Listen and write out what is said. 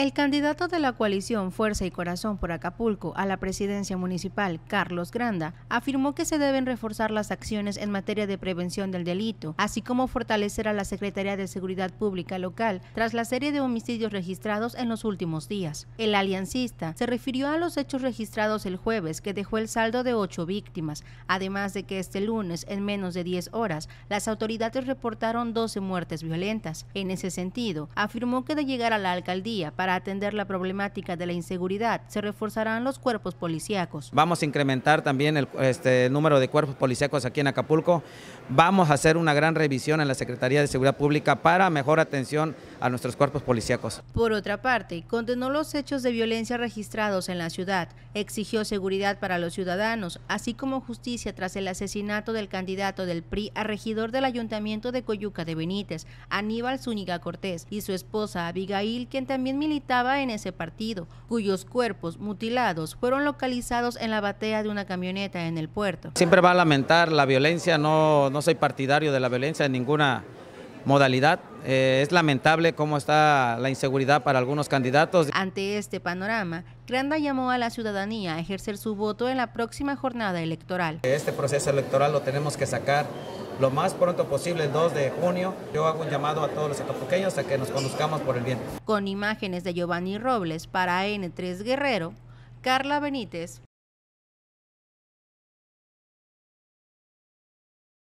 El candidato de la coalición Fuerza y Corazón por Acapulco a la presidencia municipal, Carlos Granda, afirmó que se deben reforzar las acciones en materia de prevención del delito, así como fortalecer a la Secretaría de Seguridad Pública local tras la serie de homicidios registrados en los últimos días. El aliancista se refirió a los hechos registrados el jueves que dejó el saldo de ocho víctimas, además de que este lunes, en menos de 10 horas, las autoridades reportaron 12 muertes violentas. En ese sentido, afirmó que de llegar a la alcaldía para atender la problemática de la inseguridad, se reforzarán los cuerpos policíacos. Vamos a incrementar también el, este, número de cuerpos policíacos aquí en Acapulco. Vamos a hacer una gran revisión en la Secretaría de Seguridad Pública para mejor atención a nuestros cuerpos policíacos. Por otra parte, condenó los hechos de violencia registrados en la ciudad, exigió seguridad para los ciudadanos, así como justicia tras el asesinato del candidato del PRI a regidor del Ayuntamiento de Coyuca de Benítez, Aníbal Zúñiga Cortés, y su esposa Abigail, quien también militó estaba en ese partido, cuyos cuerpos mutilados fueron localizados en la batea de una camioneta en el puerto. Siempre va a lamentar la violencia, no, no soy partidario de la violencia en ninguna modalidad. Eh, es lamentable cómo está la inseguridad para algunos candidatos. Ante este panorama, Granda llamó a la ciudadanía a ejercer su voto en la próxima jornada electoral. Este proceso electoral lo tenemos que sacar lo más pronto posible, el 2 de junio. Yo hago un llamado a todos los acapulqueños a que nos conozcamos por el bien. Con imágenes de Giovanni Robles para N3 Guerrero, Carla Benítez.